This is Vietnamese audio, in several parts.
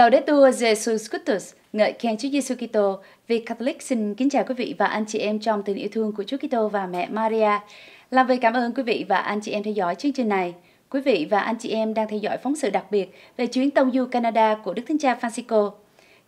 Laudetur Jesus Christus, ngợi khen Chúa Giêsu Kitô. Vì Catholic xin kính chào quý vị và anh chị em trong tình yêu thương của Chúa Kitô và mẹ Maria. Làm về cảm ơn quý vị và anh chị em theo dõi chương trình này. Quý vị và anh chị em đang theo dõi phóng sự đặc biệt về chuyến tông du Canada của Đức Thánh Cha Francisco.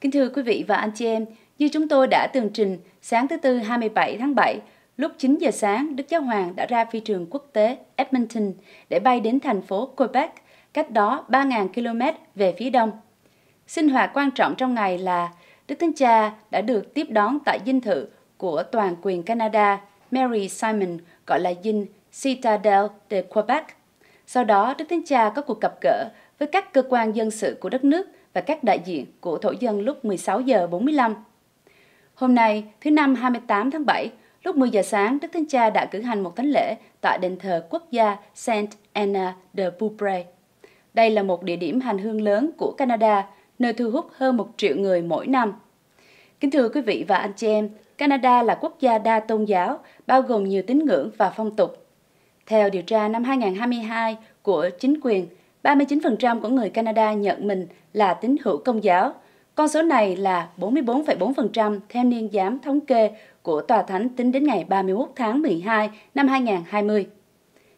Kính thưa quý vị và anh chị em, như chúng tôi đã tường trình, sáng thứ Tư 27 tháng 7, lúc 9 giờ sáng, Đức Giáo Hoàng đã ra phi trường quốc tế Edmonton để bay đến thành phố Quebec, cách đó 3.000 km về phía đông. Sinh hoạt quan trọng trong ngày là Đức Thánh Cha đã được tiếp đón tại dinh thự của toàn quyền Canada Mary Simon gọi là dinh Citadel de Quebec. Sau đó, Đức Thánh Cha có cuộc gặp gỡ với các cơ quan dân sự của đất nước và các đại diện của thổ dân lúc 16 giờ 45. Hôm nay, thứ năm 28 tháng 7, lúc 10 giờ sáng, Đức Thánh Cha đã cử hành một thánh lễ tại đền thờ quốc gia Saint Anna de Beaupré. Đây là một địa điểm hành hương lớn của Canada nơi thu hút hơn một triệu người mỗi năm. Kính thưa quý vị và anh chị em, Canada là quốc gia đa tôn giáo, bao gồm nhiều tín ngưỡng và phong tục. Theo điều tra năm 2022 của chính quyền, 39% của người Canada nhận mình là tín hữu công giáo. Con số này là 44,4% theo niên giám thống kê của Tòa Thánh tính đến ngày 31 tháng 12 năm 2020.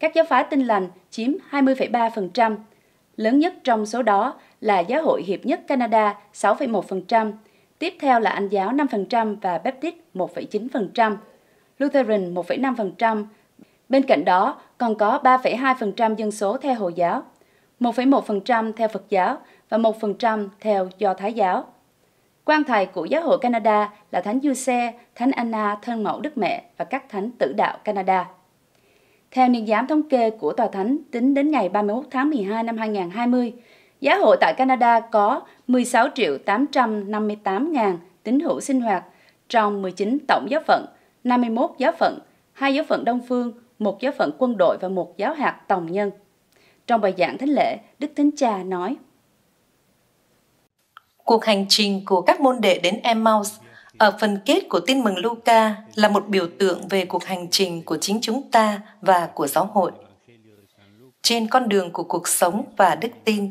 Các giáo phái tin lành chiếm 20,3%, Lớn nhất trong số đó là Giáo hội Hiệp nhất Canada 6,1%, tiếp theo là Anh giáo 5% và Baptist 1,9%, Lutheran 1,5%. Bên cạnh đó còn có 3,2% dân số theo Hồi giáo, 1,1% theo Phật giáo và 1% theo Do Thái giáo. Quan thầy của Giáo hội Canada là Thánh Giuse, Thánh Anna Thân Mẫu Đức Mẹ và các Thánh Tử Đạo Canada. Theo niên giám thống kê của Tòa Thánh, tính đến ngày 31 tháng 12 năm 2020, giá hộ tại Canada có 16 triệu 858 ngàn tín hữu sinh hoạt trong 19 tổng giáo phận, 51 giáo phận, 2 giáo phận Đông Phương, 1 giáo phận quân đội và 1 giáo hạt tòng nhân. Trong bài giảng thánh lễ, Đức Thánh Cha nói Cuộc hành trình của các môn đệ đến Emmaus ở phần kết của tin mừng Luca là một biểu tượng về cuộc hành trình của chính chúng ta và của giáo hội. Trên con đường của cuộc sống và đức tin,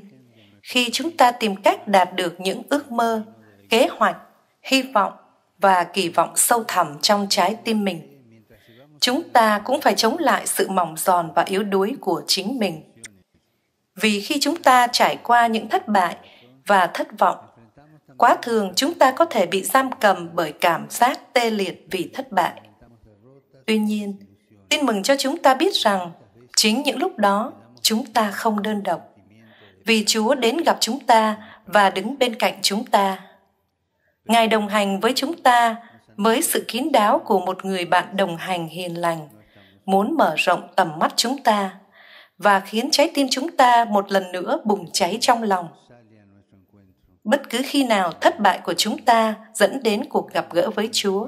khi chúng ta tìm cách đạt được những ước mơ, kế hoạch, hy vọng và kỳ vọng sâu thẳm trong trái tim mình, chúng ta cũng phải chống lại sự mỏng giòn và yếu đuối của chính mình. Vì khi chúng ta trải qua những thất bại và thất vọng quá thường chúng ta có thể bị giam cầm bởi cảm giác tê liệt vì thất bại tuy nhiên tin mừng cho chúng ta biết rằng chính những lúc đó chúng ta không đơn độc vì chúa đến gặp chúng ta và đứng bên cạnh chúng ta ngài đồng hành với chúng ta với sự kín đáo của một người bạn đồng hành hiền lành muốn mở rộng tầm mắt chúng ta và khiến trái tim chúng ta một lần nữa bùng cháy trong lòng bất cứ khi nào thất bại của chúng ta dẫn đến cuộc gặp gỡ với chúa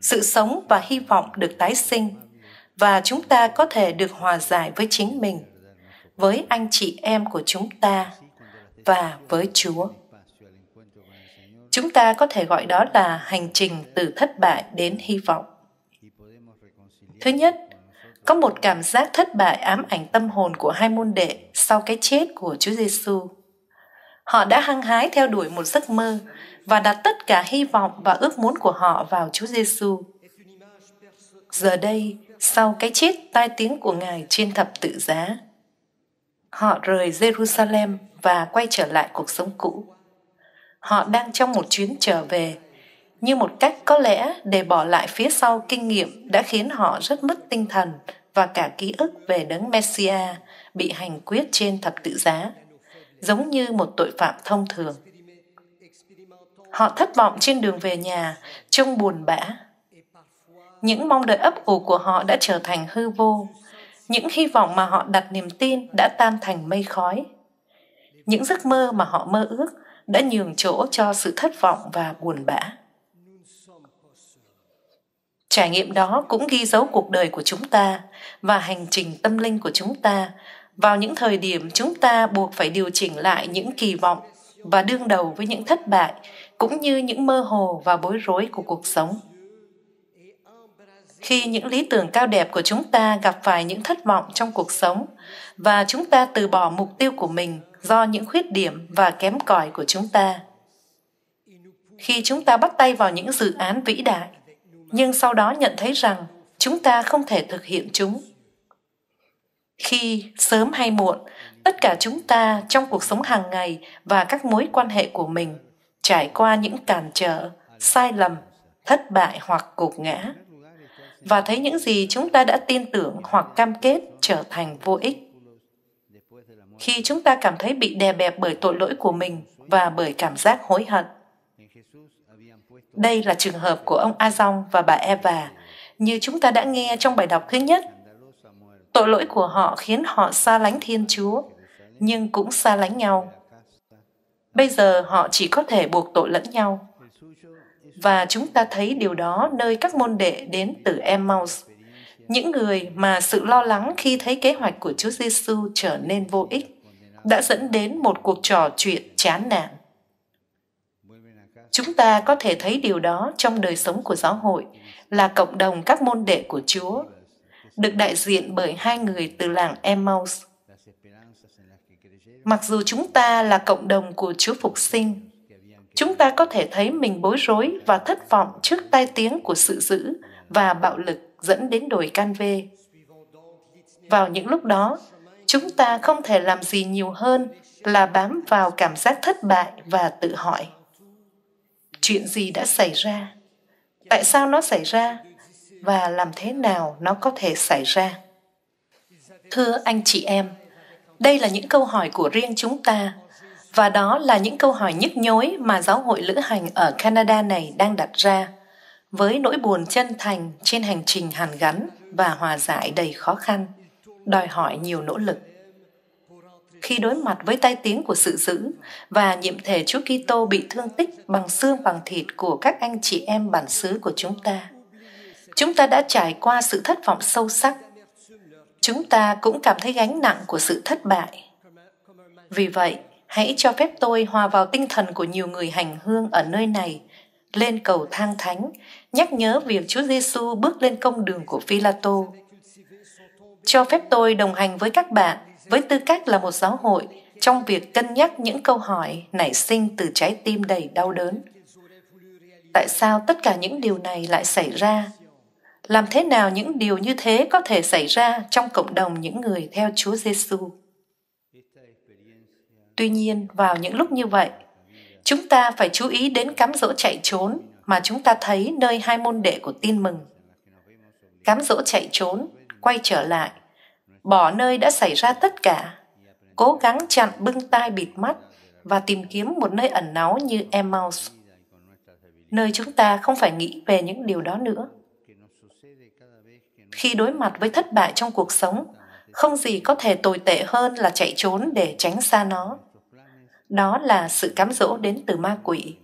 sự sống và hy vọng được tái sinh và chúng ta có thể được hòa giải với chính mình với anh chị em của chúng ta và với chúa chúng ta có thể gọi đó là hành trình từ thất bại đến hy vọng thứ nhất có một cảm giác thất bại ám ảnh tâm hồn của hai môn đệ sau cái chết của Chúa Giêsu. Họ đã hăng hái theo đuổi một giấc mơ và đặt tất cả hy vọng và ước muốn của họ vào Chúa Giêsu. Giờ đây, sau cái chết tai tiếng của Ngài trên thập tự giá, họ rời Jerusalem và quay trở lại cuộc sống cũ. Họ đang trong một chuyến trở về như một cách có lẽ để bỏ lại phía sau kinh nghiệm đã khiến họ rất mất tinh thần và cả ký ức về đấng Messiah bị hành quyết trên thập tự giá giống như một tội phạm thông thường. Họ thất vọng trên đường về nhà, trông buồn bã. Những mong đợi ấp ủ của họ đã trở thành hư vô. Những hy vọng mà họ đặt niềm tin đã tan thành mây khói. Những giấc mơ mà họ mơ ước đã nhường chỗ cho sự thất vọng và buồn bã. Trải nghiệm đó cũng ghi dấu cuộc đời của chúng ta và hành trình tâm linh của chúng ta vào những thời điểm chúng ta buộc phải điều chỉnh lại những kỳ vọng và đương đầu với những thất bại cũng như những mơ hồ và bối rối của cuộc sống khi những lý tưởng cao đẹp của chúng ta gặp phải những thất vọng trong cuộc sống và chúng ta từ bỏ mục tiêu của mình do những khuyết điểm và kém cỏi của chúng ta khi chúng ta bắt tay vào những dự án vĩ đại nhưng sau đó nhận thấy rằng chúng ta không thể thực hiện chúng khi sớm hay muộn tất cả chúng ta trong cuộc sống hàng ngày và các mối quan hệ của mình trải qua những cản trở sai lầm thất bại hoặc cục ngã và thấy những gì chúng ta đã tin tưởng hoặc cam kết trở thành vô ích khi chúng ta cảm thấy bị đè bẹp bởi tội lỗi của mình và bởi cảm giác hối hận đây là trường hợp của ông a và bà eva như chúng ta đã nghe trong bài đọc thứ nhất Tội lỗi của họ khiến họ xa lánh Thiên Chúa, nhưng cũng xa lánh nhau. Bây giờ họ chỉ có thể buộc tội lẫn nhau. Và chúng ta thấy điều đó nơi các môn đệ đến từ Emmaus, những người mà sự lo lắng khi thấy kế hoạch của Chúa Giêsu trở nên vô ích đã dẫn đến một cuộc trò chuyện chán nản. Chúng ta có thể thấy điều đó trong đời sống của giáo hội là cộng đồng các môn đệ của Chúa được đại diện bởi hai người từ làng Emmaus. Mặc dù chúng ta là cộng đồng của Chúa Phục sinh, chúng ta có thể thấy mình bối rối và thất vọng trước tai tiếng của sự dữ và bạo lực dẫn đến đồi can vê. Vào những lúc đó, chúng ta không thể làm gì nhiều hơn là bám vào cảm giác thất bại và tự hỏi chuyện gì đã xảy ra tại sao nó xảy ra và làm thế nào nó có thể xảy ra thưa anh chị em đây là những câu hỏi của riêng chúng ta và đó là những câu hỏi nhức nhối mà giáo hội lữ hành ở canada này đang đặt ra với nỗi buồn chân thành trên hành trình hàn gắn và hòa giải đầy khó khăn đòi hỏi nhiều nỗ lực khi đối mặt với tai tiếng của sự dữ và nhiệm thể Chúa Kitô bị thương tích bằng xương bằng thịt của các anh chị em bản xứ của chúng ta chúng ta đã trải qua sự thất vọng sâu sắc chúng ta cũng cảm thấy gánh nặng của sự thất bại vì vậy hãy cho phép tôi hòa vào tinh thần của nhiều người hành hương ở nơi này lên cầu thang thánh nhắc nhớ việc chúa giêsu bước lên công đường của philato cho phép tôi đồng hành với các bạn với tư cách là một giáo hội trong việc cân nhắc những câu hỏi nảy sinh từ trái tim đầy đau đớn tại sao tất cả những điều này lại xảy ra làm thế nào những điều như thế có thể xảy ra trong cộng đồng những người theo Chúa Giêsu? Tuy nhiên, vào những lúc như vậy, chúng ta phải chú ý đến cám dỗ chạy trốn mà chúng ta thấy nơi hai môn đệ của tin mừng. Cám dỗ chạy trốn, quay trở lại, bỏ nơi đã xảy ra tất cả, cố gắng chặn bưng tai bịt mắt và tìm kiếm một nơi ẩn náu như Emmaus, nơi chúng ta không phải nghĩ về những điều đó nữa khi đối mặt với thất bại trong cuộc sống không gì có thể tồi tệ hơn là chạy trốn để tránh xa nó đó là sự cám dỗ đến từ ma quỷ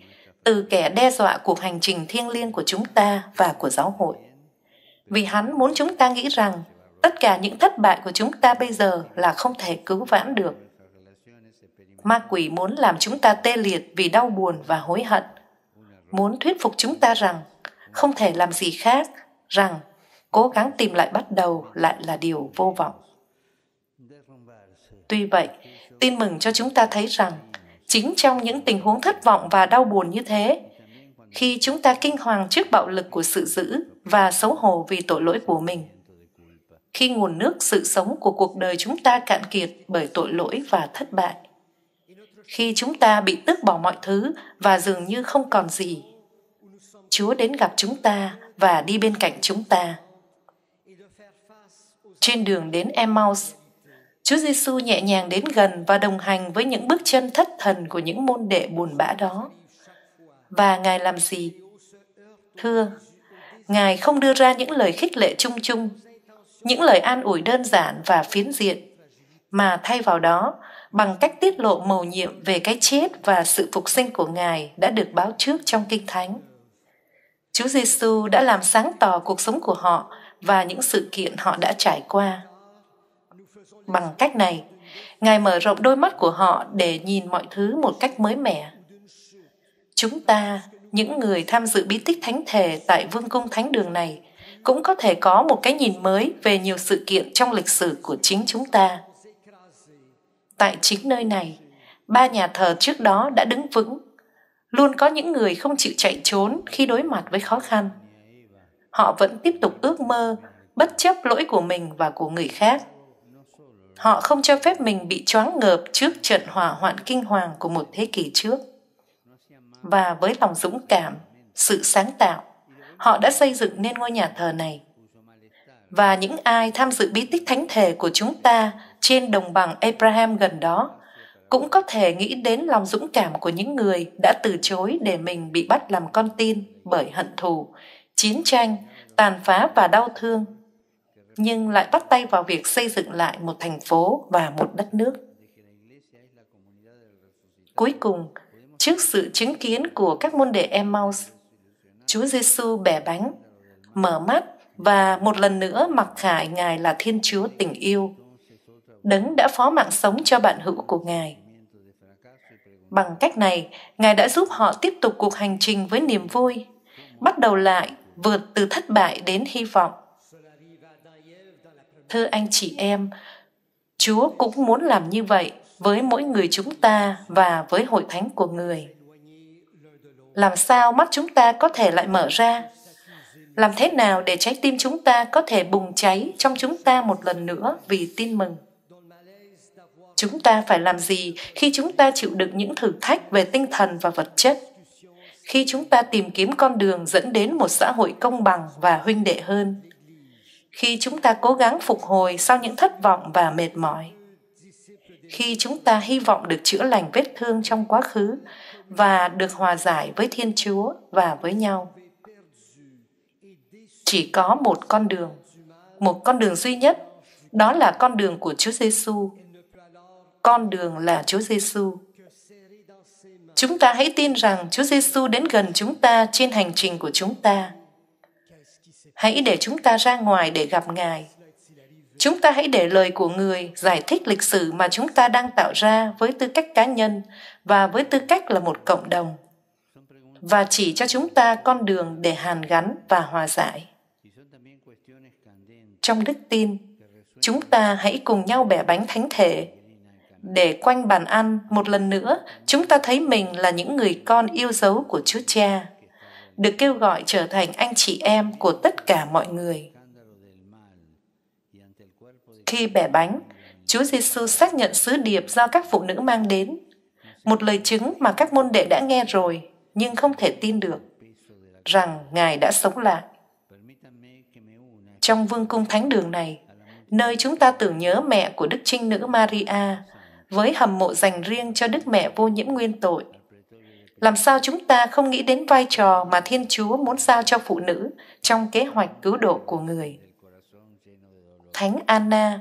từ kẻ đe dọa cuộc hành trình thiêng liêng của chúng ta và của giáo hội vì hắn muốn chúng ta nghĩ rằng tất cả những thất bại của chúng ta bây giờ là không thể cứu vãn được ma quỷ muốn làm chúng ta tê liệt vì đau buồn và hối hận muốn thuyết phục chúng ta rằng không thể làm gì khác rằng cố gắng tìm lại bắt đầu lại là điều vô vọng tuy vậy tin mừng cho chúng ta thấy rằng chính trong những tình huống thất vọng và đau buồn như thế khi chúng ta kinh hoàng trước bạo lực của sự dữ và xấu hổ vì tội lỗi của mình khi nguồn nước sự sống của cuộc đời chúng ta cạn kiệt bởi tội lỗi và thất bại khi chúng ta bị tước bỏ mọi thứ và dường như không còn gì chúa đến gặp chúng ta và đi bên cạnh chúng ta trên đường đến Emmaus. Chúa Giêsu nhẹ nhàng đến gần và đồng hành với những bước chân thất thần của những môn đệ buồn bã đó. Và Ngài làm gì? Thưa, Ngài không đưa ra những lời khích lệ chung chung, những lời an ủi đơn giản và phiến diện, mà thay vào đó, bằng cách tiết lộ mầu nhiệm về cái chết và sự phục sinh của Ngài đã được báo trước trong Kinh Thánh. Chúa Giêsu đã làm sáng tỏ cuộc sống của họ và những sự kiện họ đã trải qua bằng cách này ngài mở rộng đôi mắt của họ để nhìn mọi thứ một cách mới mẻ chúng ta những người tham dự bí tích thánh thể tại vương cung thánh đường này cũng có thể có một cái nhìn mới về nhiều sự kiện trong lịch sử của chính chúng ta tại chính nơi này ba nhà thờ trước đó đã đứng vững luôn có những người không chịu chạy trốn khi đối mặt với khó khăn họ vẫn tiếp tục ước mơ bất chấp lỗi của mình và của người khác họ không cho phép mình bị choáng ngợp trước trận hỏa hoạn kinh hoàng của một thế kỷ trước và với lòng dũng cảm sự sáng tạo họ đã xây dựng nên ngôi nhà thờ này và những ai tham dự bí tích thánh thể của chúng ta trên đồng bằng abraham gần đó cũng có thể nghĩ đến lòng dũng cảm của những người đã từ chối để mình bị bắt làm con tin bởi hận thù chiến tranh, tàn phá và đau thương, nhưng lại bắt tay vào việc xây dựng lại một thành phố và một đất nước. Cuối cùng, trước sự chứng kiến của các môn đệ Emmaus, Chúa Giêsu bẻ bánh, mở mắt và một lần nữa mặc khải Ngài là Thiên Chúa tình yêu. Đấng đã phó mạng sống cho bạn hữu của Ngài. Bằng cách này, Ngài đã giúp họ tiếp tục cuộc hành trình với niềm vui, bắt đầu lại vượt từ thất bại đến hy vọng. Thưa anh chị em, Chúa cũng muốn làm như vậy với mỗi người chúng ta và với hội thánh của người. Làm sao mắt chúng ta có thể lại mở ra? Làm thế nào để trái tim chúng ta có thể bùng cháy trong chúng ta một lần nữa vì tin mừng? Chúng ta phải làm gì khi chúng ta chịu đựng những thử thách về tinh thần và vật chất? khi chúng ta tìm kiếm con đường dẫn đến một xã hội công bằng và huynh đệ hơn khi chúng ta cố gắng phục hồi sau những thất vọng và mệt mỏi khi chúng ta hy vọng được chữa lành vết thương trong quá khứ và được hòa giải với thiên chúa và với nhau chỉ có một con đường một con đường duy nhất đó là con đường của chúa giêsu con đường là chúa giêsu Chúng ta hãy tin rằng Chúa Giêsu đến gần chúng ta trên hành trình của chúng ta. Hãy để chúng ta ra ngoài để gặp Ngài. Chúng ta hãy để lời của người giải thích lịch sử mà chúng ta đang tạo ra với tư cách cá nhân và với tư cách là một cộng đồng và chỉ cho chúng ta con đường để hàn gắn và hòa giải. Trong đức tin, chúng ta hãy cùng nhau bẻ bánh thánh thể để quanh bàn ăn một lần nữa chúng ta thấy mình là những người con yêu dấu của Chúa Cha, được kêu gọi trở thành anh chị em của tất cả mọi người. Khi bẻ bánh, Chúa Giêsu xác nhận sứ điệp do các phụ nữ mang đến, một lời chứng mà các môn đệ đã nghe rồi nhưng không thể tin được rằng Ngài đã sống lại. Trong vương cung thánh đường này, nơi chúng ta tưởng nhớ mẹ của Đức Trinh Nữ Maria với hầm mộ dành riêng cho Đức Mẹ vô nhiễm nguyên tội. Làm sao chúng ta không nghĩ đến vai trò mà Thiên Chúa muốn giao cho phụ nữ trong kế hoạch cứu độ của người? Thánh Anna,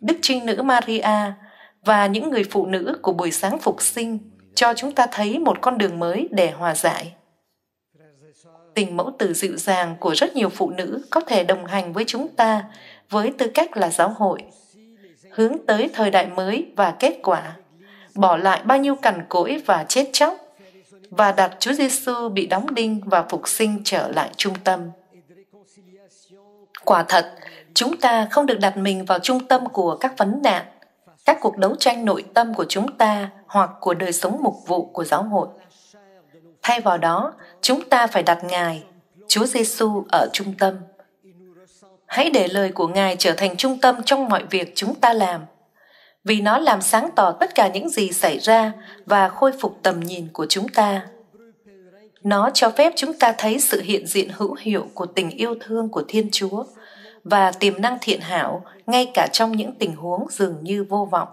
Đức Trinh Nữ Maria và những người phụ nữ của buổi sáng phục sinh cho chúng ta thấy một con đường mới để hòa giải. Tình mẫu tử dịu dàng của rất nhiều phụ nữ có thể đồng hành với chúng ta với tư cách là giáo hội hướng tới thời đại mới và kết quả, bỏ lại bao nhiêu cằn cỗi và chết chóc, và đặt Chúa Giêsu bị đóng đinh và phục sinh trở lại trung tâm. Quả thật, chúng ta không được đặt mình vào trung tâm của các vấn nạn, các cuộc đấu tranh nội tâm của chúng ta hoặc của đời sống mục vụ của giáo hội. Thay vào đó, chúng ta phải đặt Ngài, Chúa Giêsu ở trung tâm hãy để lời của ngài trở thành trung tâm trong mọi việc chúng ta làm vì nó làm sáng tỏ tất cả những gì xảy ra và khôi phục tầm nhìn của chúng ta nó cho phép chúng ta thấy sự hiện diện hữu hiệu của tình yêu thương của thiên chúa và tiềm năng thiện hảo ngay cả trong những tình huống dường như vô vọng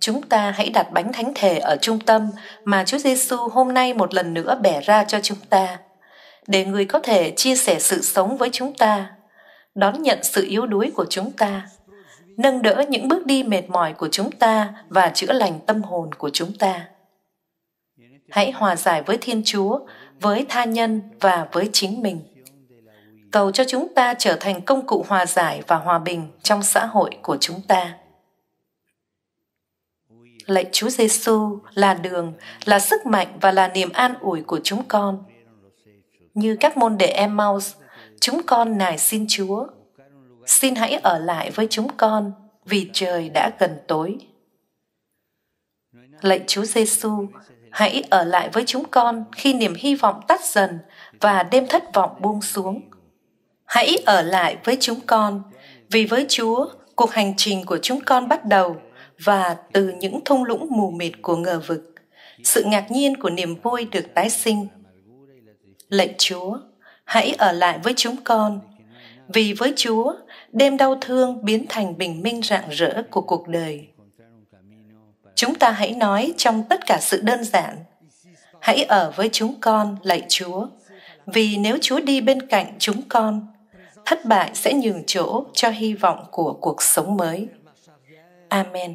chúng ta hãy đặt bánh thánh thể ở trung tâm mà Chúa Giêsu hôm nay một lần nữa bẻ ra cho chúng ta để người có thể chia sẻ sự sống với chúng ta đón nhận sự yếu đuối của chúng ta nâng đỡ những bước đi mệt mỏi của chúng ta và chữa lành tâm hồn của chúng ta hãy hòa giải với thiên chúa với tha nhân và với chính mình cầu cho chúng ta trở thành công cụ hòa giải và hòa bình trong xã hội của chúng ta lạy chúa giêsu là đường là sức mạnh và là niềm an ủi của chúng con như các môn đệ Emmaus, chúng con nài xin Chúa, xin hãy ở lại với chúng con vì trời đã gần tối. Lạy Chúa Giêsu, hãy ở lại với chúng con khi niềm hy vọng tắt dần và đêm thất vọng buông xuống. Hãy ở lại với chúng con, vì với Chúa, cuộc hành trình của chúng con bắt đầu và từ những thung lũng mù mịt của ngờ vực, sự ngạc nhiên của niềm vui được tái sinh lạy Chúa, hãy ở lại với chúng con. Vì với Chúa, đêm đau thương biến thành bình minh rạng rỡ của cuộc đời. Chúng ta hãy nói trong tất cả sự đơn giản, hãy ở với chúng con, lạy Chúa, vì nếu Chúa đi bên cạnh chúng con, thất bại sẽ nhường chỗ cho hy vọng của cuộc sống mới. Amen.